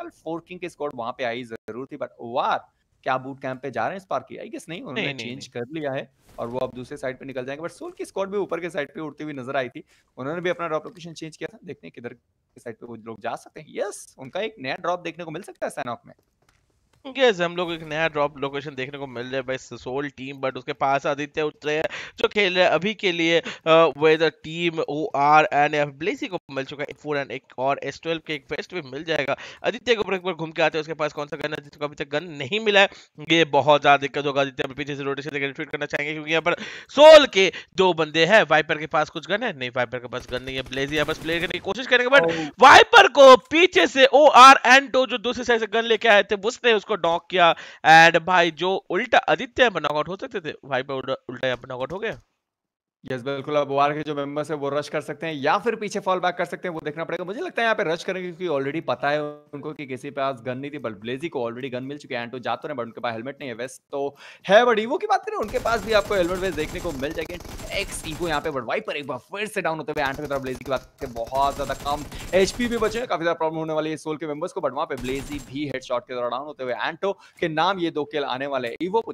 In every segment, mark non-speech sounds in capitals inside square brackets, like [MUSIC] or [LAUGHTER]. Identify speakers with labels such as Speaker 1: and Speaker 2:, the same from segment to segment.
Speaker 1: कल four king के squad वहां पे आई जरूर थी बट वार क्या बूट कैंप पे जा रहे हैं इस बार की आई गेस नहीं उन्होंने चेंज कर लिया है और वो अब दूसरे साइड पे निकल जाएंगे बट सोल की स्क्वाड भी ऊपर के साइड पे उड़ती हुई नजर आई थी उन्होंने भी अपना ड्रॉप लोकेशन चेंज किया था देखने किधर के साइड पे वो लोग जा सकते हैं यस उनका एक नया ड्रॉप देखने को मिल सकता है सैनॉक में
Speaker 2: गेस हम लोग एक नया ड्रॉप लोकेशन देखने को मिल रहा है भाई सोल टीम बट उसके पास आदित्य उतरे हैं जो खेल रहे हैं अभी के लिए weather team O R N F ब्लेसी को मिल चुका है फोर एंड एक और एस ट्वेल्व के एक वेस्ट भी मिल जाएगा आदित्य के ऊपर एक बार घूम के आते हैं उसके पास कौन सा गन है जिसको अभी तक गन नहीं मिला है ये बहुत ज्यादा दिक्कत होगा आदित्य पीछे से रोटेशन देकर रिट्वीट करना चाहेंगे क्योंकि यहाँ पर सोल के दो बंदे हैं वाइपर के पास कुछ गन है नहीं वाइपर के पास गन नहीं है ब्लेजी यहाँ पर प्ले करने की कोशिश करेंगे बट वाइपर oh. को पीछे से ओ आर एन टो जो दूसरी साइड से गन लेके आए थे उसने उसको नॉक किया एंड भाई जो उल्टा आदित्य यहाँ पर नॉकआउट हो सकते थे भाई पर उल्टा यहाँ पर नॉकआउट हो गया
Speaker 1: यस बिल्कुल अब वार के जो मेंबर्स है वो रश कर सकते हैं या फिर पीछे फॉल बैक कर सकते हैं वो देखना पड़ेगा मुझे लगता है यहाँ पे रश करेंगे क्योंकि ऑलरेडी पता है उनको कि किसी पे आज गन नहीं थी बट ब्लेजी को ऑलरेडी गन मिल चुकी है एंटो जाते हैं बट उनके पास हेलमेट नहीं है वेस्ट तो है बट ईवो की बात करें उनके पास भी आपको हेलमेट वेस्ट देखने को मिल जाएगी एक्स ईवो यहाँ पे बट वाइपर पर एक बार फिर से डाउन होते हुए एंटो की तरफ ब्लेजी की बात करें बहुत ज्यादा कम एच भी बचे हैं काफी ज्यादा प्रॉब्लम होने वाली है सोल के मेंबर्स को बट वहाँ पे ब्लेजी भी हेड के द्वारा डाउन होते हुए एंटो के नाम ये दो खेल आने वाले ईवो को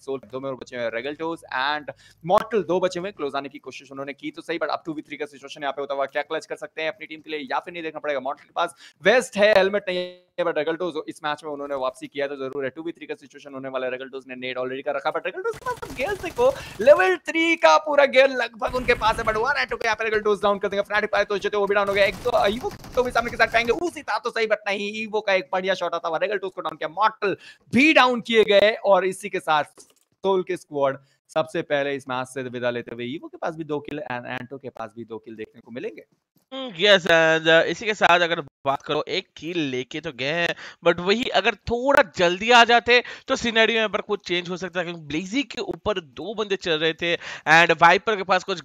Speaker 1: सोल दो में और बचे हुए रेगल्टोज एंड मॉर्टल दो बचे हुए क्लोज आने की कोशिश उन्होंने की तो सही but up two V three का सिचुएशन यहाँ पे होता हुआ क्या क्लच कर सकते हैं अपनी टीम के लिए या फिर नहीं देखना पड़ेगा मॉर्टल के पास वेस्ट है हेलमेट नहीं बट रेगल्टोज इस मैच में उन्होंने वापसी किया तो जरूर है टू वी थ्री का सिचुएशन होने वाला रेगल्टोज ने नेट ऑलरेडी का रखा बट रेगल्टोज के गेल देखो लेवल थ्री का पूरा गेल लगभग उनके पास है बट वन एट यहाँ पे रेगल्टोज डाउन कर देंगे फ्रैटिक पाए तो जो वो भी डाउन हो गया एक तो ईवो तो भी सामने के साथ पाएंगे उसी था तो सही बट नहीं ईवो का एक बढ़िया शॉट आता हुआ रेगल्टोज को डाउन किया मॉटल भी डाउन किए गए और इसी के साथ सोल के स्क्वाड सबसे पहले इस मैच से विदा लेते हुए ईवो के पास भी दो किल एंड एंटो के पास भी दो किल देखने को मिलेंगे
Speaker 2: and, uh, इसी के साथ अगर बात करो एक कील लेके तो गए हैं बट वही अगर थोड़ा जल्दी आ जाते तो सीनरी में पर कुछ चेंज हो सकता है क्योंकि ब्लेजी के ऊपर दो बंदे चल रहे थे एंड वाइपर के पास कुछ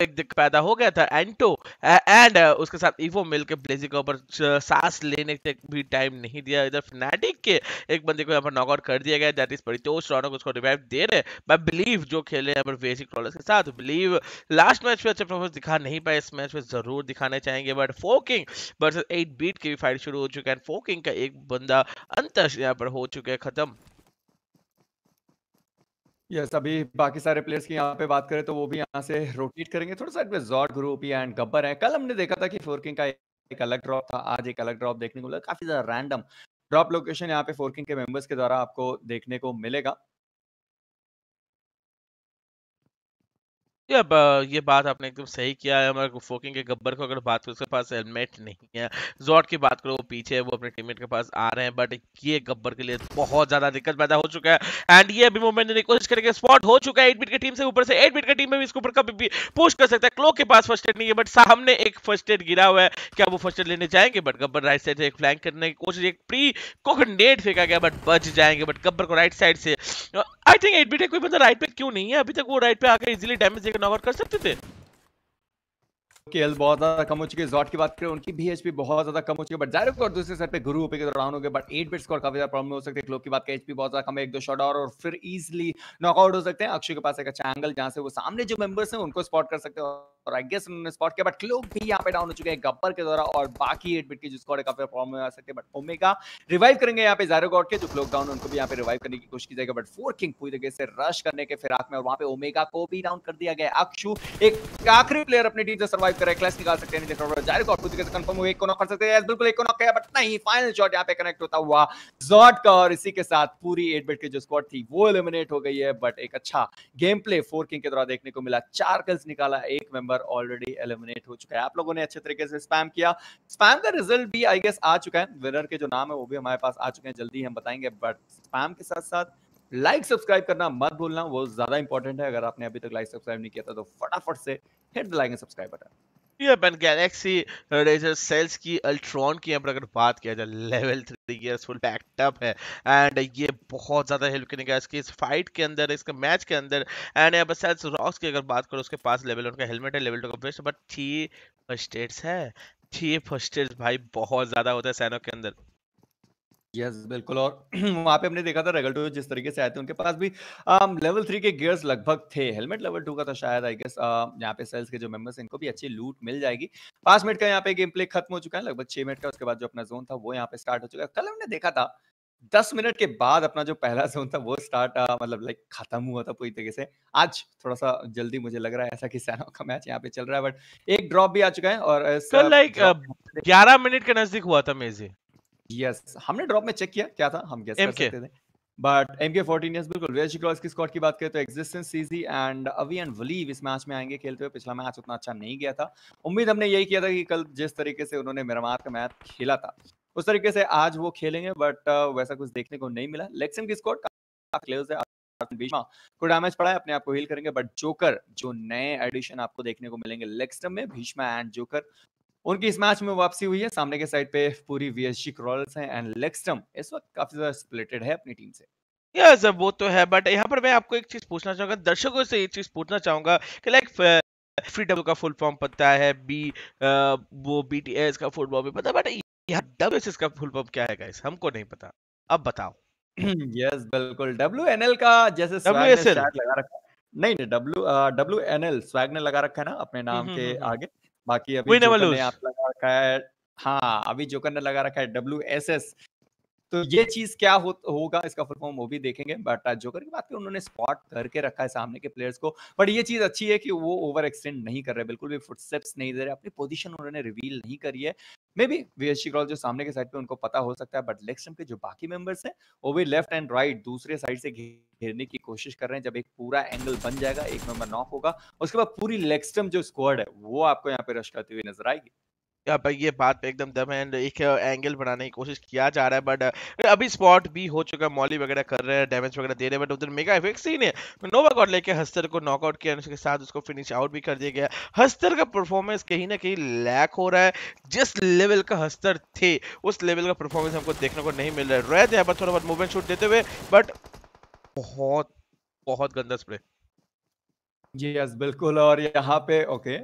Speaker 2: पैदा हो गया था एंटो तो, एंड uh, उसके साथ इवो मिलके ब्लेजी के ऊपर uh, सांस लेने तक भी टाइम नहीं दिया इधर फिनेटिक के एक बंदे को यहाँ पर नॉकआउट कर दिया गया दैट इज रॉनो को उसको रिवाइव दे रहे बाय बिलीव जो खेले यहाँ पर बेसिक ट्रॉलर्स के साथ बिलीव लास्ट मैच में अच्छे परफॉर्मेंस दिखा नहीं पाए इस मैच में जरूर दिखाने चाहेंगे बट फोकिंग वर्सेज एट बीट की भी फाइट शुरू हो चुकी है फोकिंग का एक बंदा अंतश यहाँ पर हो चुका है खत्म
Speaker 1: यस अभी बाकी सारे प्लेयर्स की यहाँ पे बात करें तो वो भी यहाँ से रोटेट करेंगे थोड़ा सा जॉर्ड ग्रुप एंड गब्बर है कल हमने देखा था कि फोरकिंग का एक अलग ड्रॉप था आज एक अलग ड्रॉप देखने को मिला काफी ज्यादा रैंडम ड्रॉप लोकेशन यहाँ पे फोरकिंग के मेंबर्स के द्वारा आपको देखने को
Speaker 2: मिलेगा ये ये बात आपने एकदम सही किया है हमारे फोकिंग के गब्बर को अगर बात करो उसके पास हेलमेट नहीं है जॉट की बात करो वो पीछे है वो अपने टीममेट के पास आ रहे हैं बट ये गब्बर के लिए बहुत ज्यादा दिक्कत पैदा हो चुका है एंड ये अभी मोमेंट कोशिश करेंगे स्पॉट हो चुका है एट बीट की टीम से ऊपर से एट बीट की टीम में भी इसके ऊपर कभी भी पुश कर सकता है क्लोक के पास फर्स्ट एड नहीं है बट सामने एक फर्स्ट एड गिरा हुआ है क्या वो फर्स्ट एड लेने जाएंगे बट गब्बर राइट साइड से एक फ्लैंक करने की कोशिश एक प्री को नेट फेंका गया बट बच जाएंगे बट गब्बर को राइट साइड से आई थिंक एट बिट कोई बंदा राइट पे क्यों नहीं है अभी तक वो राइट पे आकर इजिली डैमेज के आउट कर सकते थे
Speaker 1: केएल बहुत ज्यादा कम हो चुके जॉट की बात करें उनकी भी एचपी बहुत ज्यादा कम हो चुकी है बट डायरेक्ट और दूसरे साइड पे गुरु ओपी के दौरान हो गए बट 8 बिट स्कोर काफी ज्यादा प्रॉब्लम हो सकती है क्लोक की बात करें एचपी बहुत ज्यादा कम है एक दो शॉट और, और फिर इजिली नॉकआउट हो सकते हैं अक्षय के पास एक अच्छा एंगल जहां से वो सामने जो मेंबर्स हैं उनको स्पॉट कर सकते हैं और आई गेस उन्होंने स्पॉट किया बट क्लोक भी यहाँ पे डाउन हो चुके हैं गब्बर के द्वारा और बाकी एट बिट के जिसको काफी फॉर्म में आ सकते हैं बट ओमेगा रिवाइव करेंगे यहाँ पे जारो गॉड के जो क्लोक डाउन उनको भी यहाँ पे रिवाइव करने की कोशिश की जाएगी बट फोर किंग पूरी तरीके से रश करने के फिराक में और वहाँ पे ओमेगा को भी डाउन कर दिया गया अक्षु एक आखिरी प्लेयर अपनी टीम से सर्वाइव करे रहा क्लैश निकाल सकते हैं जारो गॉड पूरी तरीके से कंफर्म हुए एक को नॉक कर सकते हैं बिल्कुल एक को नॉक किया बट नहीं फाइनल शॉट यहाँ पे कनेक्ट होता हुआ जॉट का और इसी के साथ पूरी एट बिट की जो स्कॉट थी वो एलिमिनेट हो गई है बट एक अच्छा गेम प्ले फोर किंग के द्वारा देखने को मिला चार कल्स निकाला एक मेंबर नंबर ऑलरेडी एलिमिनेट हो चुका है आप लोगों ने अच्छे तरीके से स्पैम किया स्पैम का रिजल्ट भी आई गेस आ चुका है विनर के जो नाम है वो भी हमारे पास आ चुके हैं जल्दी हम बताएंगे बट स्पैम के साथ साथ लाइक सब्सक्राइब करना मत भूलना वो ज्यादा इंपॉर्टेंट है अगर आपने अभी तक लाइक सब्सक्राइब नहीं किया था तो फटाफट से
Speaker 2: hit the like and subscribe button यू बन गैलेक्सी रेजर सेल्स की अल्ट्रॉन की यहाँ पर अगर बात किया जाए लेवल थ्री की फुल बैकटअप है एंड ये बहुत ज़्यादा हेल्प करने का इसकी इस फाइट के अंदर इसके मैच के अंदर एंड यहाँ पर सेल्स रॉक्स की अगर बात करो उसके पास लेवल उनका हेलमेट है लेवल टू का बेस्ट बट थी फर्स्ट एड्स है थी फर्स्ट एड्स भाई बहुत ज़्यादा होता है सैनो के अंदर
Speaker 1: यस बिल्कुल
Speaker 2: और [CLEARS THROAT] वहां पे हमने देखा था रेगल्टो जिस तरीके
Speaker 1: से आए थे उनके पास भी लेवल थ्री के गियर्स लगभग थे हेलमेट लेवल टू का था शायद आई गेस यहाँ पे सेल्स के जो मेंबर्स इनको भी अच्छी लूट मिल जाएगी पांच मिनट का यहाँ पे गेम प्ले खत्म हो चुका है लगभग छह मिनट का उसके बाद जो अपना जोन था वो यहाँ पे स्टार्ट हो चुका है कल हमने देखा था दस मिनट के बाद अपना जो पहला जोन था वो स्टार्ट मतलब लाइक खत्म हुआ था पूरी तरीके से आज थोड़ा सा जल्दी मुझे लग रहा है ऐसा कि सैनो का मैच यहाँ पे चल रहा है बट एक ड्रॉप भी आ चुका है और लाइक ग्यारह मिनट के नजदीक हुआ था मेजी यस हमने ड्रॉप में चेक किया क्या था हम गेस कर सकते थे बट एम के फोर्टीन ईयर्स बिल्कुल वेज क्रॉस की स्कॉट की बात करें तो एग्जिस्टेंस सीजी एंड अवी एंड वलीव इस मैच में आएंगे खेलते हुए पिछला मैच उतना अच्छा नहीं गया था उम्मीद हमने यही किया था कि कल जिस तरीके से उन्होंने मेरामार का मैच खेला था उस तरीके से आज वो खेलेंगे बट uh, वैसा कुछ देखने को नहीं मिला लेक्सिम की स्कॉट क्लोज है को डैमेज पड़ा है अपने आप को हील करेंगे बट जोकर जो नए एडिशन आपको देखने को मिलेंगे लेक्सटम में भीष्मा एंड जोकर उनकी इस मैच में वापसी हुई है सामने के साइड पे पूरी वीएसजी क्रॉलर्स हैं एंड लेक्सटम इस वक्त काफी ज्यादा स्प्लिटेड है अपनी टीम से यस yes,
Speaker 2: वो तो है बट यहाँ पर मैं आपको एक चीज पूछना चाहूंगा दर्शकों से एक चीज पूछना चाहूंगा कि लाइक फ्री डब्ल्यू का फुल फॉर्म पता है बी वो बीटीएस का फुल फॉर्म भी पता बट यहाँ डब्ल्यूएसएस का फुल फॉर्म क्या है गाइस हमको नहीं पता अब बताओ यस [CLEARS THROAT] yes, बिल्कुल
Speaker 1: डब्ल्यूएनएल का जैसे डब्ल्यूएसएल लगा रखा नहीं नहीं W W N L swag ने लगा रखा है ना अपने नाम हम्म, के हम्म, हम्म। आगे बाकी अभी जोकर ने आप लगा रखा है हाँ अभी जोकर ने लगा रखा है डब्ल्यू एस एस तो ये चीज क्या हो, होगा इसका फुल फॉर्म वो भी देखेंगे बट जोकर की बात करें उन्होंने स्पॉट करके रखा है सामने के प्लेयर्स को बट ये चीज अच्छी है कि वो ओवर एक्सटेंड नहीं कर रहे बिल्कुल भी फुटस्टेप्स नहीं दे रहे अपनी पोजिशन उन्होंने रिवील नहीं करी है मे बी वीएससी क्रॉल जो सामने के साइड पे उनको पता हो सकता है बट लेग स्टम्प के जो बाकी मेंबर्स हैं वो भी लेफ्ट एंड राइट दूसरे साइड से घेरने की कोशिश कर रहे हैं जब एक पूरा एंगल बन जाएगा एक मेंबर नॉक होगा उसके बाद पूरी लेग स्टम्प जो स्क्वाड है वो आपको यहाँ पे रश करती हुई नजर आएगी
Speaker 2: भाई ये बात पे एकदम दम है एंड एक एंगल बनाने की कोशिश किया जा रहा है बट अभी स्पॉट भी हो चुका है मॉली वगैरह कर रहे हैं डैमेज वगैरह दे रहे हैं बट उधर मेगा इफेक्ट सीन है नोवा तो गॉड लेके हस्तर को नॉकआउट किया उसके साथ उसको फिनिश आउट भी कर दिया गया हस्तर का परफॉर्मेंस कहीं ना कहीं लैक हो रहा है जिस लेवल का हस्तर थे उस लेवल का परफॉर्मेंस हमको देखने को नहीं मिल रहा है रैद यहाँ पर थोड़ा बहुत मूवमेंट शूट देते हुए बट बहुत बहुत गंदा स्प्रे जी यस बिल्कुल और यहाँ
Speaker 1: पे ओके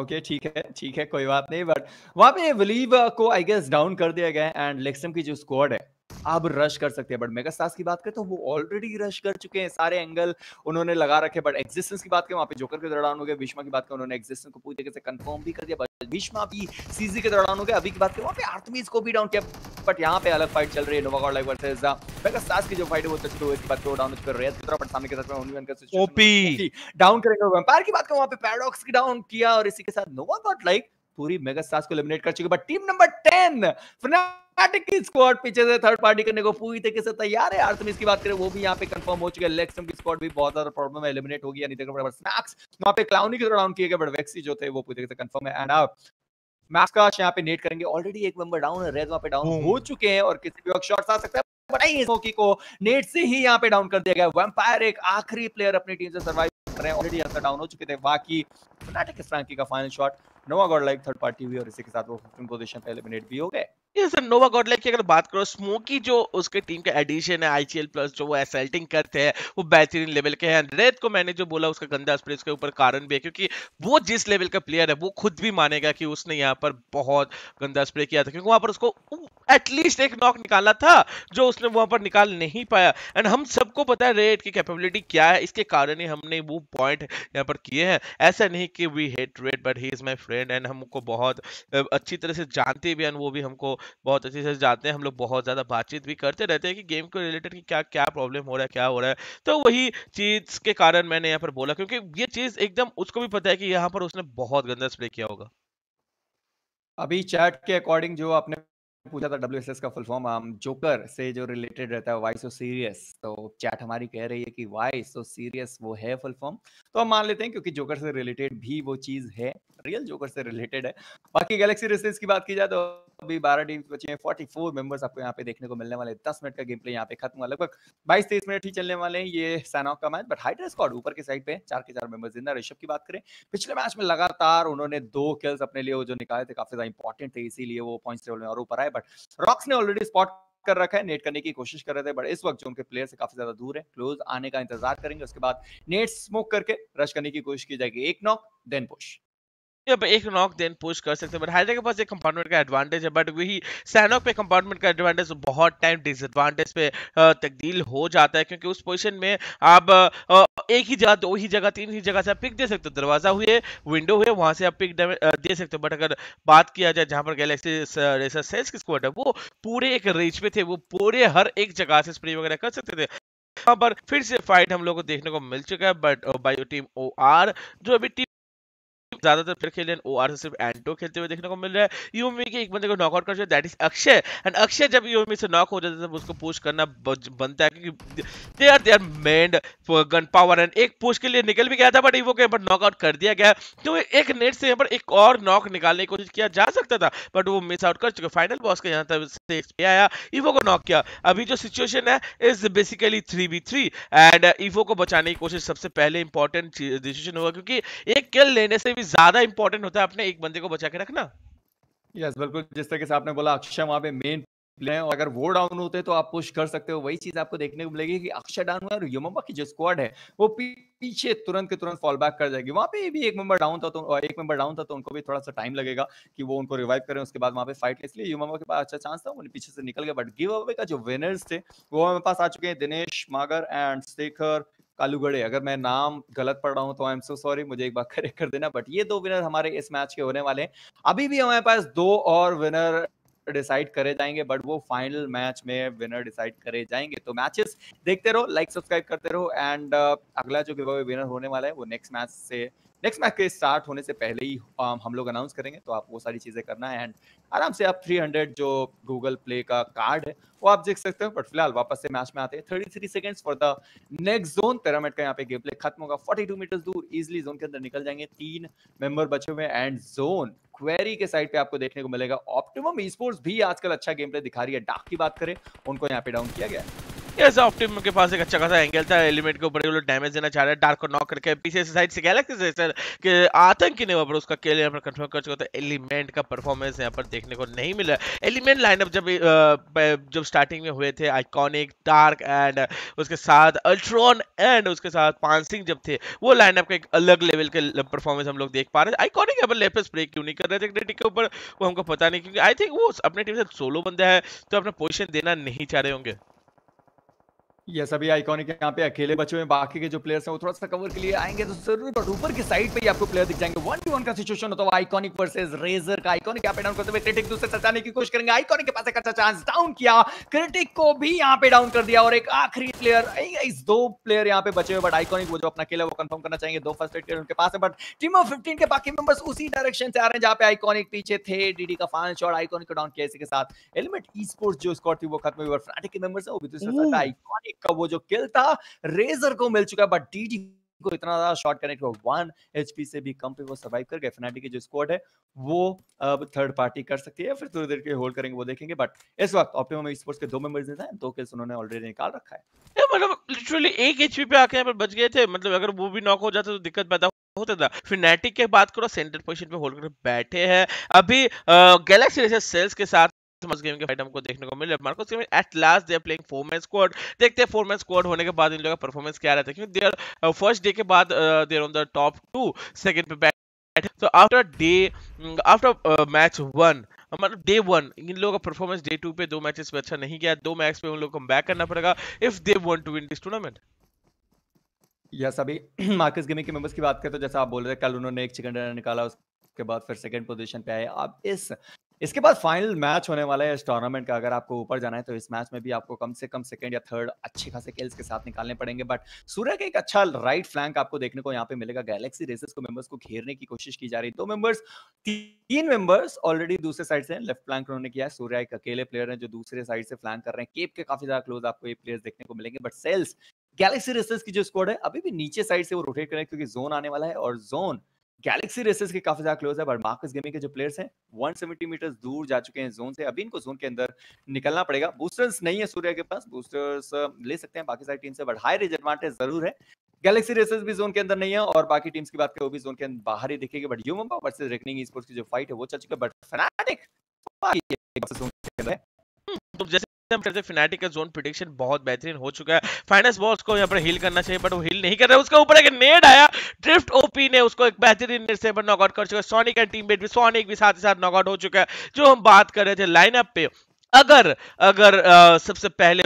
Speaker 1: ओके ठीक है ठीक है कोई बात नहीं बट वहां पे बिलीव को आई गेस डाउन कर दिया गया है एंड लेक्सम की जो स्क्वाड है अब रश कर सकते हैं बट मेगा स्टार्स की बात करें तो वो ऑलरेडी रश कर चुके हैं सारे एंगल उन्होंने लगा रखे बट एग्जिस्टेंस की बात करें वहां पे जोकर के दौरान हो गए विश्मा की बात करें उन्होंने एग्जिस्टेंस को पूरी तरीके से कंफर्म भी कर दिया बट विश्मा भी सीजी के दौरान हो गए अभी की बात करें वहाँ पे आर्थमीज को भी डाउन किया बट यहाँ पे अलग फाइट चल रही है नोवागॉड लाइक वर्सेस मेगा की जो फाइट है वो तो चल रही है इसके को डाउन कर रहे हैं रेड सामने के साथ में ओनली का ओपी डाउन करेंगे वैम्पायर की बात करें वहाँ पे पैराडॉक्स की डाउन किया और इसी के साथ नोवा नोवागॉड लाइक पूरी मेगा स्टार्स को एलिमिनेट कर चुके but team number ten Fnatic की स्क्वाड पीछे से थर्ड पार्टी करने को पूरी तरीके से तैयार है आर्थमिस की बात करें वो भी यहाँ पे कंफर्म हो चुके हैं लेक्सम की स्क्वाड भी बहुत ज्यादा प्रॉब्लम है एलिमिनेट होगी यानी देखो स्नैक्स वहां पे क्लाउनी की डाउन किए गए बट वैक्सी जो थे वो पूरी तरीके से कंफर्म है एंड अब मैक्स का आज यहाँ पे नेट करेंगे ऑलरेडी एक मेंबर डाउन है रेड वहां पे डाउन हम्म। हो चुके हैं और किसी भी वक्त शॉट्स आ सकता है बताइए हॉकी को नेट से ही यहाँ पे डाउन कर दिया गया वैम्पायर एक आखिरी प्लेयर अपनी टीम से सर्वाइव कर रहे हैं ऑलरेडी यहाँ डाउन हो चुके थे बाकी फनाटिक इस रैंकिंग का final shot Nova God like third party भी और इसी के साथ वो फिफ्टीन पोजीशन पे एलिमिनेट भी हो गए
Speaker 2: ये सर नोवा गॉडलाइक की अगर बात करो स्मोकी जो उसके टीम का एडिशन है आईसीएल प्लस जो वो एसल्टिंग करते हैं वो बेहतरीन लेवल के हैं रेत को मैंने जो बोला उसका गंदा स्प्रे उसके ऊपर कारण भी है क्योंकि वो जिस लेवल का प्लेयर है वो खुद भी मानेगा कि उसने यहाँ पर बहुत गंदा स्प्रे किया था क्योंकि वहां पर उसको एटलीस्ट एक नॉक निकाला था जो उसने वहां पर निकाल नहीं पाया एंड हम सबको पता है रेड की कैपेबिलिटी क्या है इसके कारण ही हमने वो पॉइंट यहाँ पर किए हैं ऐसा नहीं कि we hate red but he is my friend and हमको बहुत अच्छी तरह से जानते भी एंड वो भी हमको बहुत अच्छे से जानते हैं हम लोग बहुत ज़्यादा बातचीत भी करते रहते हैं कि गेम को रिलेटेड कि क्या क्या प्रॉब्लम हो रहा है क्या हो रहा है तो वही चीज़ के कारण मैंने यहाँ पर बोला क्योंकि ये चीज़ एकदम उसको भी पता है कि यहाँ पर उसने बहुत गंदा स्प्रे किया होगा
Speaker 1: अभी चैट के अकॉर्डिंग जो आपने पूछा था डब्ल्यू का फुल फॉर्म हम जोकर से जो रिलेटेड रहता है वाई सो सीरियस तो चैट हमारी कह रही है कि वाई सो सीरियस वो है फुल फॉर्म तो हम मान लेते हैं क्योंकि जोकर से रिलेटेड भी वो चीज है रियल जोकर से रिलेटेड है बाकी गैलेक्सी रेसेस की बात की जाए तो अभी बारह टीम बचे हैं फोर्टी फोर मेंबर्स आपको यहाँ पे देखने को मिलने वाले दस मिनट का गेम प्ले यहाँ पे खत्म हुआ लगभग बाईस तेईस मिनट ही चलने वाले हैं ये सैनॉक का मैच बट हाइड्रा स्कॉड ऊपर के साइड पे चार के चार मेंबर्स जिंदा ऋषभ की बात करें पिछले मैच में लगातार उन्होंने दो किल्स अपने लिए जो निकाले थे काफी ज्यादा इंपॉर्टेंट थे इसीलिए वो पॉइंट टेबल में और ऊपर आए बट रॉक्स ने ऑलरेडी स्पॉट कर रखा है नेट करने की कोशिश कर रहे थे बट इस वक्त जो उनके प्लेयर से काफी ज्यादा दूर है क्लोज आने का इंतजार करेंगे उसके बाद नेट स्मोक करके रश करने की कोशिश की जाएगी एक नॉक देन
Speaker 2: पुश यहाँ पे एक नॉक देन पुश कर सकते हैं बट हाइड्रा के पास एक कंपार्टमेंट का एडवांटेज है बट वही सैनॉक पे कंपार्टमेंट का एडवांटेज बहुत टाइम डिसएडवांटेज पे तब्दील हो जाता है क्योंकि उस पोजीशन में आप एक ही जगह दो ही जगह तीन ही जगह से आप पिक दे सकते हो दरवाजा हुए विंडो हुए वहां से आप पिक दे सकते हो बट अगर बात किया जाए जहां पर गैलेक्सी रेसर सेल्स की स्क्वाड है वो पूरे एक रेंज पे थे वो पूरे हर एक जगह से स्प्रे वगैरह कर सकते थे पर फिर से फाइट हम लोगों को देखने को मिल चुका है बट बायो टीम ओ आर जो अभी टी ज्यादातर फिर खेले ओ आर से सिर्फ एंटो खेलते हुए देखने को मिल रहा है यूमी के एक बंदे को नॉकआउट कर that is Akshay and Akshay जब यूमी से नॉक हो जाता है तब उसको पुश करना बनता है क्योंकि दे आर दे आर मेंड गन पावर एंड एक पुश के लिए निकल भी गया था बट इवो के पर नॉकआउट कर दिया गया तो एक नेट से यहाँ पर एक और नॉक निकालने की कोशिश किया जा सकता था बट वो मिस आउट कर चुके फाइनल बॉस के यहाँ तक से आया इवो को नॉक किया अभी जो सिचुएशन है is basically three V three and इवो को बचाने की कोशिश सबसे पहले इंपॉर्टेंट डिसीजन होगा क्योंकि एक किल लेने से भी ज्यादा इंपॉर्टेंट होता है अपने एक बंदे को बचा के रखना
Speaker 1: यस बिल्कुल जिस तरीके से आपने बोला अक्षय वहां पे मेन प्लेयर और अगर वो डाउन होते तो आप पुश कर सकते हो वही चीज आपको देखने को मिलेगी कि अक्षय डाउन हुआ और युमबा की जो स्क्वाड है वो पीछे तुरंत के तुरंत फॉल बैक कर जाएगी वहां पे भी एक मेंबर डाउन था तो एक मेंबर डाउन था तो उनको भी थोड़ा सा टाइम लगेगा कि वो उनको रिवाइव करें उसके बाद वहां पे फाइट इसलिए युमबा के पास अच्छा चांस था उन्हें पीछे से निकल गया बट गिव अवे का जो विनर्स थे वो हमारे पास आ चुके हैं दिनेश मागर एंड शेखर कालूगढ़े अगर मैं नाम गलत पढ़ रहा हूँ तो आई एम सो सॉरी मुझे एक बार करेक्ट [LAUGHS] कर देना बट ये दो विनर हमारे इस मैच के होने वाले हैं अभी भी हमारे पास दो और विनर डिसाइड करे जाएंगे बट वो फाइनल मैच में विनर डिसाइड करे जाएंगे तो मैचेस देखते रहो लाइक सब्सक्राइब करते रहो एंड uh, अगला जो विनर होने वाला है वो नेक्स्ट मैच से नेक्स्ट मैच के स्टार्ट होने से पहले ही um, हम लोग अनाउंस करेंगे तो आप वो सारी चीज़ें करना है एंड आराम से आप 300 जो गूगल प्ले का कार्ड है वो आप देख सकते हो बट फिलहाल वापस से मैच में आते हैं thirty three seconds for the next zone तेरह मिनट का यहाँ पे गेम प्ले खत्म होगा फोर्टी टू मीटर दूर इजिली जोन के अंदर निकल जाएंगे तीन मेंबर बचे हुए एंड जोन क्वेरी के साइड पे आपको देखने को मिलेगा ऑप्टिमम ई भी आजकल अच्छा गेम प्ले दिखा रही है डाक की बात करें उनको यहाँ पे डाउन किया गया है
Speaker 2: ऐसा ऑप्टिम के पास एक अच्छा खासा एंगल था एलिमेंट के ऊपर लोग डैमेज देना चाह रहे हैं डार्क को नॉक करके पीछे से साइड से गैलेक्सी से सर के आतंक ही नहीं हुआ पर उसका केल यहाँ पर कंफर्म कर चुका था एलिमेंट का परफॉर्मेंस यहाँ पर देखने को नहीं मिला एलिमेंट लाइनअप जब जब स्टार्टिंग में हुए थे आइकॉनिक डार्क एंड उसके साथ अल्ट्रॉन एंड उसके साथ पानसिंग जब थे वो लाइनअप का एक अलग लेवल के परफॉर्मेंस हम लोग देख पा रहे थे आइकॉनिक यहाँ पर लेफ्ट ब्रेक क्यों नहीं कर रहे थे क्रेडिट के ऊपर वो हमको पता नहीं क्योंकि आई थिंक वो अपने टीम से सोलो बंदा है तो अपना पोजिशन देना नहीं चाह रहे होंगे
Speaker 1: ये सभी आइकॉनिक यहाँ पे अकेले बचे हुए बाकी के जो प्लेयर्स हैं वो थोड़ा सा कवर के लिए आएंगे तो जरूर बट ऊपर की साइड पे ही आपको प्लेयर दिख जाएंगे वन टू वन का सिचुएशन होता है आइकॉनिक वर्सेस रेजर का आइकॉनिक यहाँ पे डाउन करते हुए क्रिटिक दूसरे सचाने की कोशिश करेंगे आइकॉनिक के पास एक अच्छा चांस डाउन किया क्रिटिक को भी यहाँ पे डाउन कर दिया और एक आखिरी प्लेयर इस दो प्लेयर यहाँ पे बचे हुए बट आइकॉनिक वो जो अपना खेला वो कंफर्म करना चाहेंगे दो फर्स्ट एड उनके पास है बट टीम ऑफ फिफ्टीन के बाकी मेंबर्स उसी डायरेक्शन से आ रहे हैं जहाँ पे आइकॉनिक पीछे थे डीडी का फाइनल शॉट आइकॉनिक को डाउन किया इसी के साथ एलिमेंट ई स्पोर्ट्स जो स्कॉट थी वो खत्म हुई और फ्रैटिक के मेंबर्स है वो भी दूसरे आइकॉनिक एक का वो जो किल था रेजर को मिल चुका है बट डीडी को इतना ज्यादा शॉट कनेक्ट हुआ वन एचपी से भी कम पे वो सर्वाइव कर गए फेनाटी की जो स्क्वाड है वो अब थर्ड पार्टी कर सकती है फिर थोड़ी देर के होल्ड करेंगे वो देखेंगे बट इस वक्त ऑप्टिमम स्पोर्ट्स के दो मेंबर्स हैं दो किल्स उन्होंने ऑलरेडी निकाल रखा है
Speaker 2: मतलब लिटरली एक एचपी पे आके यहाँ पर बच गए थे मतलब अगर वो भी नॉक हो जाते तो दिक्कत पैदा होता था फिनेटिक के बात करो सेंटर पोजीशन पे होल्ड कर बैठे हैं अभी गैलेक्सी रेसर सेल्स के साथ थॉमस गेम के फाइट हमको देखने को मिले Marcos game at last they playing four man squad देखते हैं फोर मैन स्क्वाड होने के बाद इन लोगों का परफॉर्मेंस क्या रहता है क्योंकि देर फर्स्ट डे के बाद there on the top two second पे बैठ after after day after match one मतलब डे वन इन लोगों का परफॉर्मेंस डे टू पे दो मैचेस पे अच्छा नहीं गया दो मैच पे उन लोगों को बैक करना पड़ेगा if they want to win this tournament
Speaker 1: yes अभी मार्कस [CLEARS THROAT] गेमिंग के मेंबर्स की बात करें तो जैसा आप बोल रहे हैं कल उन्होंने एक चिकन डिनर निकाला उसके बाद फिर सेकंड पोजीशन पे आए अब इस इसके बाद फाइनल मैच होने वाला है इस टूर्नामेंट का अगर आपको ऊपर जाना है तो इस मैच में भी आपको कम से कम सेकंड या थर्ड अच्छे खासे किल्स के साथ निकालने पड़ेंगे बट सूर्य का एक अच्छा राइट फ्लैंक आपको देखने को यहाँ पे मिलेगा गैलेक्सी रेसेस को मेंबर्स को घेरने की कोशिश की जा रही है दो तो मेंबर्स तीन मेंबर्स ऑलरेडी दूसरे साइड से लेफ्ट फ्लैंक उन्होंने किया है सूर्य एक अकेले प्लेयर है जो दूसरे साइड से फ्लैंक कर रहे हैं केप के काफी ज्यादा क्लोज आपको ये प्लेयर्स देखने को मिलेंगे बट सेल्स गैलेक्सी रेसेस की जो स्क्वाड है अभी भी नीचे साइड से वो रोटेट करें क्योंकि जोन आने वाला है और जोन गैलेक्सी रेसेस के काफी ज्यादा क्लोज है बट मार्कस गेमिंग के जो प्लेयर्स हैं 170 मीटर दूर जा चुके हैं जोन से अभी इनको जोन के अंदर निकलना पड़ेगा बूस्टर्स नहीं है सूर्य के पास बूस्टर्स ले सकते हैं बाकी सारी टीम से बट हाई रेज एडवांटेज जरूर है गैलेक्सी रेसेस भी जोन के अंदर नहीं है और बाकी टीम्स की बात करें वो भी जोन के अंदर बाहर ही दिखेगी
Speaker 2: बट यूमबा वर्सेस रेकनिंग ई स्पोर्ट्स की जो फाइट है वो चल चुकी है बट फनाटिक हम्म, तो जैसे हम करते फिनेटिक का जोन प्रिडिक्शन बहुत बेहतरीन हो चुका है फाइनेंस बॉस को यहाँ पर हील करना चाहिए बट वो हील नहीं कर रहा है उसके ऊपर एक नेड आया ड्रिफ्ट ओपी ने उसको एक बेहतरीन से नॉकआउट कर चुका है सोनिक एंड टीममेट भी सोनिक भी साथ ही साथ नॉकआउट हो चुका है जो हम बात कर रहे थे लाइनअप पे अगर अगर आ, सबसे पहले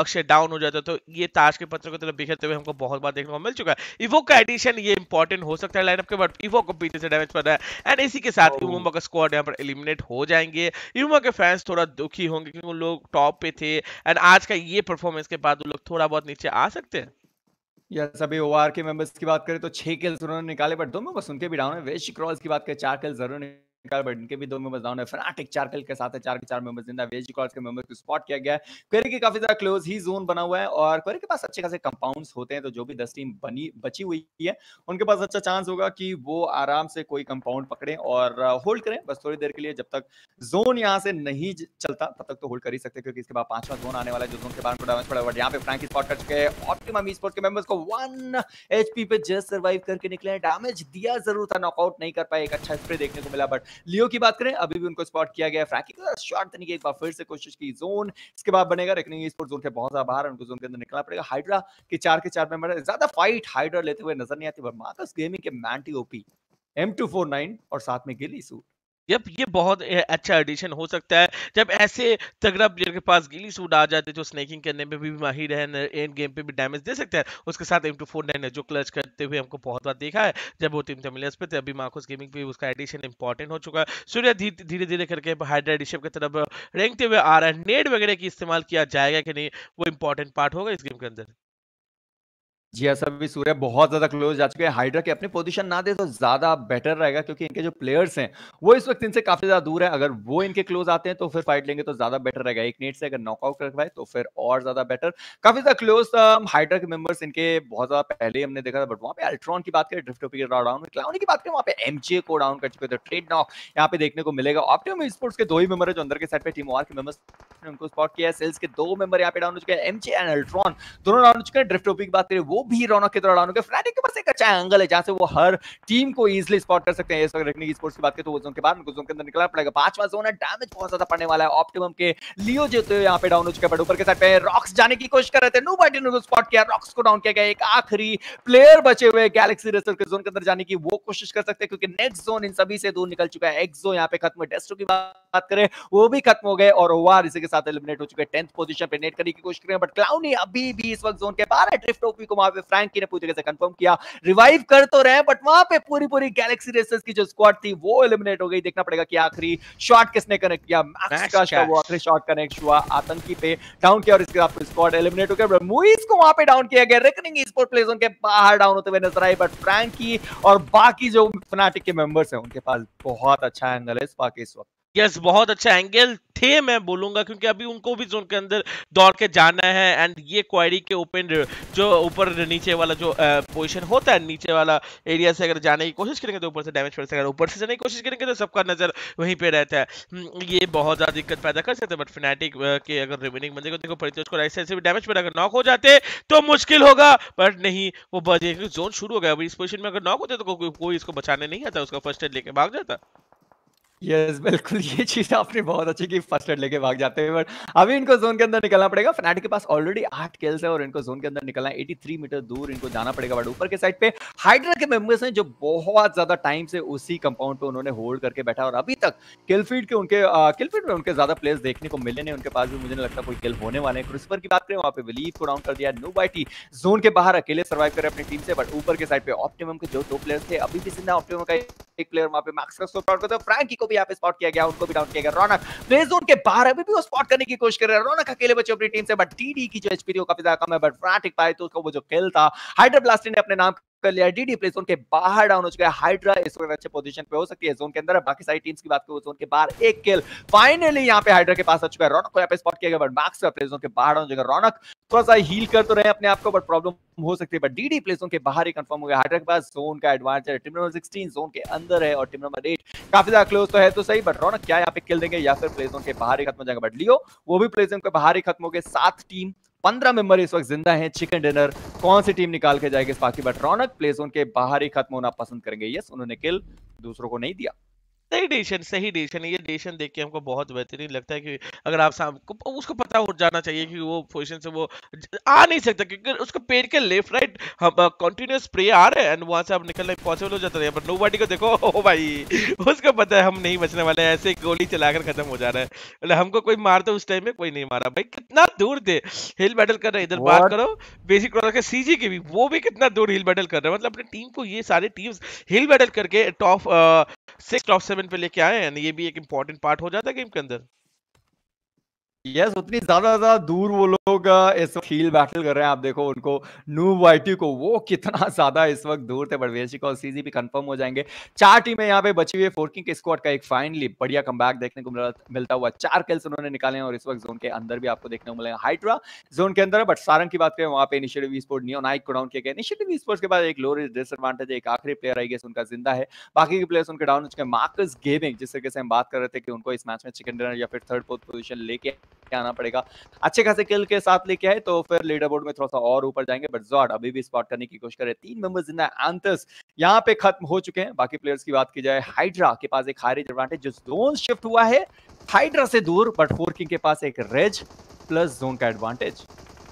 Speaker 2: अक्षय डाउन हो जाता तो ये ताश के पत्र को तरफ बिखरते हुए हमको बहुत बार देखने को मिल चुका है इवो का एडिशन ये इंपॉर्टेंट हो सकता है लाइनअप के बट इवो को पीछे से डैमेज पड़ रहा है एंड इसी के साथ यूमा oh. का स्क्वाड यहाँ पर एलिमिनेट हो जाएंगे यूमा के फैंस थोड़ा दुखी होंगे क्योंकि उन लोग टॉप पे थे एंड आज का ये परफॉर्मेंस के बाद वो लोग थोड़ा बहुत नीचे आ सकते हैं
Speaker 1: यस अभी ओआर के मेंबर्स की बात करें तो छह किल्स उन्होंने निकाले बट दो में बस उनके भी डाउन है वेश क्रॉस की बात करें चार किल्स जरूर कार्ल बर्डन के भी दो मेंबर्स डाउन है फ्रैटिक चारकल के साथ है चार के चार मेंबर्स जिंदा वेज कॉल्स के मेंबर्स को स्पॉट किया गया है क्वेरी के काफी ज्यादा क्लोज ही जोन बना हुआ है और क्वेरी के पास अच्छे खासे कंपाउंड्स होते हैं तो जो भी 10 टीम बनी बची हुई है उनके पास अच्छा चांस होगा कि वो आराम से कोई कंपाउंड पकड़े और होल्ड uh, करें बस थोड़ी देर के लिए जब तक जोन यहाँ से नहीं चलता तब तक तो होल्ड कर ही सकते क्योंकि इसके बाद पांचवा जोन आने वाला है जो जोन के बाद उनको डैमेज पड़ा बट यहाँ पे फ्रैंकी स्पॉट कर चुके हैं ऑप्टिमम स्पोर्ट के मेंबर्स को 1 एचपी पे जस्ट सरवाइव करके निकले हैं डैमेज दिया जरूर था नॉकआउट नहीं कर पाए एक अच्छा स्प्रे देखने को मिला बट लियो की बात करें अभी भी उनको स्पॉट किया गया फ्रैंकी का शॉट देने की एक बार फिर से कोशिश की जोन इसके बाद बनेगा लेकिन स्पोर्ट जोन के बहुत ज्यादा बाहर उनको जोन के अंदर निकलना पड़ेगा हाइड्रा के चार के चार मेंबर ज्यादा फाइट हाइड्रा लेते हुए नजर नहीं आती पर मार्कस गेमिंग के मैंटी OP M two
Speaker 2: four nine और साथ में गिली सूट जब ये बहुत अच्छा एडिशन हो सकता है जब ऐसे तगड़ा प्लेयर के पास गिली सूट आ जाते हैं जो स्नैकिंग करने में भी माहिर है एंड गेम पे भी डैमेज दे सकता है उसके साथ एम टू फोर नाइन जो क्लच करते हुए हमको बहुत बार देखा है जब वो टीम तमिलियस पे थे अभी मार्कोस गेमिंग पे उसका एडिशन इंपॉर्टेंट हो चुका है सूर्य धीरे धीरे करके हाइड्रा एडिशन की तरफ रेंगते हुए आ रहा है नेट वगैरह की इस्तेमाल किया जाएगा कि नहीं वो इंपॉर्टेंट पार्ट होगा इस गेम के अंदर
Speaker 1: जी ऐसा भी सूर्य बहुत ज्यादा क्लोज जा चुके हैं हाइड्रा के अपनी पोजीशन ना दे तो ज्यादा बेटर रहेगा क्योंकि इनके जो प्लेयर्स हैं वो इस वक्त इनसे काफी ज्यादा दूर है अगर वो इनके क्लोज आते हैं तो फिर फाइट लेंगे तो ज्यादा बेटर रहेगा एक नेट से अगर नॉकआउट करवाए तो फिर और ज्यादा बेटर काफी ज्यादा क्लोज हाइड्रा के मेंबर्स इनके बहुत ज्यादा पहले हमने देखा था बट वहाँ पे अल्ट्रॉन की बात करें ड्रिफ्टो डाउन क्लाउनी की बात करें वहां पे एमजे को डाउन कर चुके थे ट्रेड नॉक यहाँ पे देखने को मिलेगा ऑप्टिम स्पोर्ट्स के दो ही मेंबर है जो अंदर के साइड पे टीम और के मेंबर्स ने उनको स्पॉट किया है सेल्स के दो मेंबर यहाँ पे डाउन हो चुके हैं एमजे एंड अल्ट्रॉन दोनों डाउन हो चुके हैं ड्रिफ्टोपी की बात करें वो भी रौनक के दौरान होंगे फ्नाटिक के पास एक अच्छा एंगल है जहां से वो हर टीम को इजिली स्पॉट कर सकते हैं इस वक्त रखने की स्पोर्ट्स की बात करें तो वो जोन के बाद उनको जोन के अंदर निकलना पड़ेगा पांचवा जोन है डैमेज बहुत ज्यादा पड़ने वाला है ऑप्टिमम के लियो जो तो यहाँ पे डाउन हो चुके बट ऊपर के साइड पे रॉक्स जाने की कोशिश कर रहे थे नो बाइट ने स्पॉट किया रॉक्स को डाउन किया गया एक आखिरी प्लेयर बचे हुए गैलेक्सी रेसर के जोन के अंदर जाने की वो कोशिश कर सकते हैं क्योंकि नेक्स्ट जोन इन सभी से दूर निकल चुका है एक्सो यहाँ पे खत्म डेस्टो की बात बात करें वो भी खत्म हो गए और ओवर इसी के साथ एलिमिनेट हो चुके टेंथ पोजिशन पर नेट करने की कोशिश करें बट क्लाउनी अभी भी इस वक्त जोन के बाहर है ड्रिफ्ट ओपी को वहां पर फ्रेंकी ने पूरी तरह से कंफर्म किया रिवाइव कर तो रहे बट वहां पर पूरी पूरी गैलेक्सी रेसर्स की जो स्क्वाड थी वो एलिमिनेट हो गई देखना पड़ेगा कि आखिरी शॉट किसने कनेक्ट किया मैक्स का का वो आखिरी शॉट कनेक्ट हुआ आतंकी पे डाउन किया और इसके साथ स्क्वाड एलिमिनेट हो गया मुइस को वहां पे डाउन किया गया रेकनिंग स्पोर्ट प्लेस उनके बाहर डाउन होते हुए नजर आए बट फ्रैंकी और बाकी जो फनाटिक के मेंबर्स हैं उनके पास बहुत अच्छा एंगल है इस बाकी इस वक्त
Speaker 2: यस बहुत अच्छा एंगल थे मैं बोलूंगा क्योंकि अभी उनको भी जोन के अंदर दौड़ के जाना है एंड ये क्वारी के ओपन जो ऊपर नीचे वाला जो पोजीशन होता है नीचे वाला एरिया से अगर जाने की कोशिश करेंगे तो ऊपर से डैमेज पड़ सकता है ऊपर से जाने की कोशिश करेंगे तो सबका नज़र वहीं पे रहता है हम्म, ये बहुत ज़्यादा दिक्कत पैदा कर सकते हैं बट फिनेटिक के अगर रिमेनिंग बंदे को देखो पड़ती को राइट साइड से भी डैमेज पर अगर नॉक हो जाते तो मुश्किल होगा बट नहीं वो बचे जोन शुरू हो गया अभी इस पोजिशन में अगर नॉक होते तो कोई इसको बचाने नहीं आता उसका फर्स्ट एड लेके भाग जाता
Speaker 1: यस yes, [LAUGHS] बिल्कुल ये चीज आपने बहुत अच्छी की फर्स्ट एड लेके भाग जाते हैं बट अभी इनको जोन के अंदर निकलना पड़ेगा फनाटिक के पास ऑलरेडी आठ किल्स है और इनको जोन के अंदर निकलना है 83 मीटर दूर इनको जाना पड़ेगा बट ऊपर के साइड पे हाइड्रा के मेंबर्स हैं जो बहुत ज्यादा टाइम से उसी कंपाउंड पे उन्होंने होल्ड करके बैठा और अभी तक किलफीड के उनके किलफीड में उनके ज्यादा प्लेयर्स देखने को मिले नहीं उनके पास भी मुझे नहीं लगता कोई किल होने वाले हैं क्रिस्पर की बात करें वहां पे बिलीव को डाउन कर दिया नो बाइटी जोन के बाहर अकेले सर्वाइव करें अपनी टीम से बट ऊपर के साइड पे ऑप्टिमम के जो दो प्लेयर्स थे अभी भी सिंधा ऑप्टिमम का एक प्लेयर वहां पे मैक्स का फ्रैंकी को भी भी यहाँ पे स्पॉट किया गया उनको भी डाउन किया गया रौनक प्ले जोन के बाहर अभी भी वो स्पॉट करने की कोशिश कर रहे हैं रौनक अकेले बचे अपनी टीम से बट टीडी की जो एचपी थी वो काफी ज्यादा कम है बट फ्राटिक पाए तो उसका वो जो खेल था हाइड्रा ने अपने नाम कर लिया डीडी प्ले जोन के बाहर डाउन हो चुका है हाइड्रा इस वक्त अच्छे पोजीशन पे हो सकती है जोन के अंदर बाकी सारी टीम्स की बात करो जोन के बाहर एक किल फाइनली यहाँ पे हाइड्रा के पास आ चुका है रौनक को यहाँ पे स्पॉट किया गया बट मैक्स प्ले जोन के बाहर डाउन हो जाएगा रौनक थोड़ा सा हील कर तो रहे अपने आप को बट प्रॉब्लम हो सकती है बट डीडी प्ले जोन के बाहर ही कंफर्म हो गया हाइड्रा के पास जोन का एडवांस है टीम नंबर सिक्सटीन जोन के अंदर है और टीम नंबर एट काफी ज्यादा क्लोज तो है तो सही बट रौनक क्या यहाँ पे किल देंगे या फिर प्ले जोन के बाहर ही खत्म हो जाएगा बट लियो वो भी प्ले जोन के बाहर ही खत्म हो गए सात टीम पंद्रह मेंबर इस वक्त जिंदा हैं चिकन डिनर कौन सी टीम निकाल के जाएगी इस बाकी बट रौनक प्लेस उनके के बाहर ही खत्म होना पसंद करेंगे यस उन्होंने किल
Speaker 2: दूसरों को नहीं दिया सही डिसीजन सही डिसीजन ये डिसीजन देख के हमको बहुत बेहतरीन लगता है कि अगर आप शाम को उसको पता हो जाना चाहिए कि वो पोजीशन से वो आ नहीं सकता क्योंकि उसको पेड़ के लेफ्ट राइट हम कंटिन्यूस स्प्रे आ रहे हैं एंड वहां से अब निकलना पॉसिबल हो जाता है पर नो को देखो [LAUGHS] ओ भाई उसको पता है हम नहीं बचने वाले ऐसे गोली चलाकर खत्म हो जा रहा है मतलब हमको कोई मार तो उस टाइम में कोई नहीं मारा भाई कितना दूर थे हिल बैटल कर रहे इधर बात करो बेसिक क्रॉस के सीजी के भी वो भी कितना दूर हिल बैटल कर रहे हैं मतलब अपनी टीम को ये सारे टीम्स हिल बैटल करके टॉप सिक्स टॉप सेवन पे लेके आए हैं ये भी एक इम्पोर्टेंट पार्ट हो जाता है गेम के अंदर
Speaker 1: यस उतनी ज्यादा ज्यादा दूर वो लोग इस वक्त बैटल कर रहे हैं आप देखो उनको नू वाइटी को वो कितना [LAUGHS] ज्यादा इस वक्त दूर थे को और सीजी भी कंफर्म हो जाएंगे चार टीमें यहाँ पे बची हुई फोर्किंग के स्क्वाड का एक फाइनली बढ़िया कम देखने को मिलता हुआ चार किल्स उन्होंने निकाले हैं और इस वक्त जोन के अंदर भी आपको देखने को मिलेगा हाइड्रा जोन के अंदर बट सारंग की बात करें वहाँ पे इनिशियटिव स्पोर्ट नियो नाइक डाउन किया गया इनिशियटिव स्पोर्ट्स के बाद एक लोअर डिसएडवांटेज एक आखिरी प्लेयर आई गेस उनका जिंदा है बाकी के प्लेयर्स उनके डाउन हो चुके हैं मार्कस गेमिंग जिस तरीके से हम बात कर रहे थे कि उनको इस मैच में चिकन डिनर या फिर थर्ड फोर्थ पोजिशन लेके आना पड़ेगा अच्छे खासे किल के साथ लेके आए तो फिर लीडर बोर्ड में थोड़ा सा और ऊपर जाएंगे बट जॉर्ड अभी भी स्पॉट करने की कोशिश कर रहे तीन मेंबर्स इन एंथस यहाँ पे खत्म हो चुके हैं बाकी प्लेयर्स की बात की जाए हाइड्रा के पास एक हारेज एडवांटेज जो जोन शिफ्ट हुआ है हाइड्रा से दूर बट फोर किंग के पास एक रेज प्लस जोन का एडवांटेज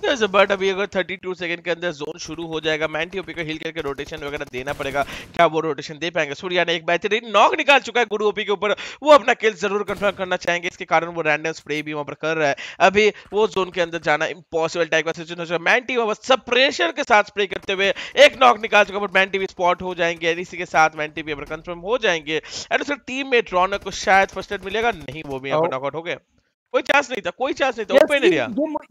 Speaker 2: yes, बट अभी अगर 32 सेकंड के अंदर जोन शुरू हो जाएगा मैंटीओपी को हिल करके रोटेशन वगैरह देना पड़ेगा क्या वो रोटेशन दे पाएंगे सूर्या ने एक बेहतरीन नॉक निकाल चुका है गुरु ओपी के ऊपर वो अपना किल जरूर कंफर्म करना चाहेंगे इसके कारण वो रैंडम स्प्रे भी वहां पर कर रहा है अभी वो जोन के अंदर जाना इम्पॉसिबल टाइप का सिचुएशन हो चुका है मैंटी वहां सब प्रेशर के साथ स्प्रे करते हुए एक नॉक निकाल चुका बट मैंटी भी स्पॉट हो जाएंगे इसी के साथ मैंटी भी कंफर्म हो जाएंगे एंड उसके टीम में ड्रॉनर को शायद फर्स्ट एड मिलेगा नहीं वो भी यहाँ पर नॉकआउट हो गया कोई चांस नहीं था कोई चांस नहीं था ओपन एरिया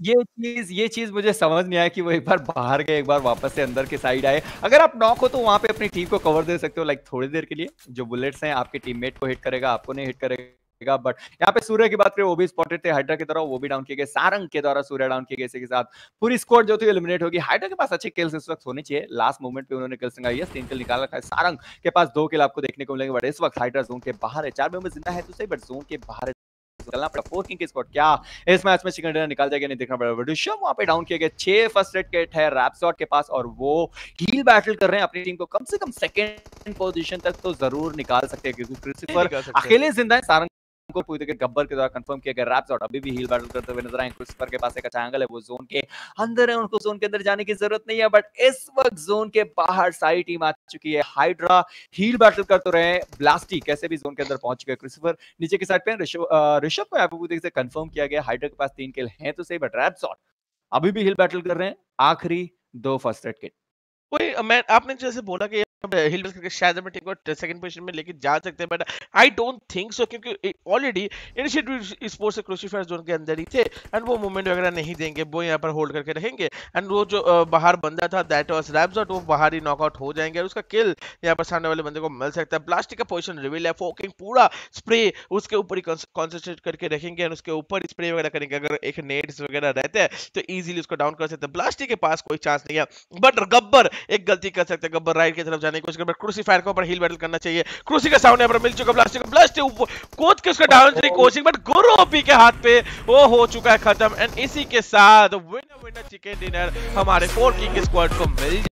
Speaker 1: ये चीज ये चीज मुझे समझ नहीं आया कि वो एक बार बाहर गए एक बार वापस से अंदर के साइड आए अगर आप नॉक हो तो वहां पे अपनी टीम को कवर दे सकते हो लाइक थोड़ी देर के लिए जो बुलेट्स हैं आपके टीममेट को हिट करेगा आपको नहीं हिट करेगा बट यहाँ पे सूर्य की बात करें वो भी स्पॉटेड थे हाइड्रा की तरह वो भी डाउन किए गए सारंग के द्वारा सूर्य डाउन किए गए इसी के साथ पूरी स्कोर जो थी एलिमिनेट होगी हाइड्रा के पास अच्छे किल्स इस वक्त होने चाहिए लास्ट मोमेंट पे उन्होंने किल्स निकाली तीन किल निकाल रखा है सारंग के पास दो किल आपको देखने को मिलेंगे बट इस वक्त हाइड्रा जोन के बाहर है चार मेंबर जिंदा है तो सही बट जोन के बाहर निकलना पड़ा फोर किंग के क्या इस मैच में चिकन डिनर निकाल जाएगा नहीं देखना पड़ेगा वहां पे डाउन छह फर्स्ट रेड किट है रैपसॉट के पास और वो हील बैटल कर रहे हैं अपनी टीम को कम से कम सेकंड पोजीशन तक तो जरूर निकाल सकते हैं क्योंकि क्रिस्टोफर अकेले जिंदा है सारंग को पूरी तरीके गब्बर के द्वारा कंफर्म किया गया रैप्स और अभी भी हील बैटल करते हुए नजर आए क्रिस्पर के पास एक अच्छा एंगल है वो जोन के अंदर है उनको जोन के अंदर जाने की जरूरत नहीं है बट इस वक्त जोन के बाहर सारी टीम आ चुकी है हाइड्रा हील बैटल करते रहे ब्लास्टी कैसे भी जोन के अंदर पहुंच गए क्रिस्पर नीचे के साइड पे ऋषभ को यहाँ पे पूरी कंफर्म किया गया हाइड्रा के पास तीन किल हैं तो सही बट रैप्स अभी भी हिल बैटल कर रहे हैं आखिरी दो फर्स्ट एड
Speaker 2: किट कोई मैं आपने जैसे बोला कि हिल करके शायद मैं टीम को सेकंड पोजीशन में लेके जा सकते हैं but I don't think so क्योंकि ऑलरेडी इनिशिएटिव स्पोर्ट्स से क्रूसीफायर जोन के अंदर ही थे एंड वो मूवमेंट वगैरह नहीं देंगे वो यहाँ पर होल्ड करके रहेंगे एंड वो जो बाहर बंदा था दैट वाज रैप्सॉट वो बाहर ही नॉकआउट हो जाएंगे और उसका किल यहाँ पर सामने वाले बंदे को मिल सकता है प्लास्टिक का पोजिशन रिवील है फोकिंग पूरा स्प्रे उसके ऊपर ही कॉन्सेंट्रेट करके रखेंगे एंड उसके ऊपर स्प्रे वगैरह करेंगे अगर एक नेट्स वगैरह रहते हैं तो ईजिली उसको डाउन कर सकते हैं प्लास्टिक के पास कोई चांस नहीं है बट गब्बर एक गलती कर सकते हैं गब्बर राइट की तरफ जाने की कोशिश कर बट क्रूसीफायर के ऊपर हील बैटल करना चाहिए क्रूसी के सामने पर मिल चुका ब्लास्ट ब्लास्ट कोच के उसका डाउन चली कोचिंग बट गुरु ओपी के हाथ पे वो हो चुका है खत्म एंड इसी के साथ विनर विनर चिकन डिनर हमारे फोर किंग स्क्वाड को मिल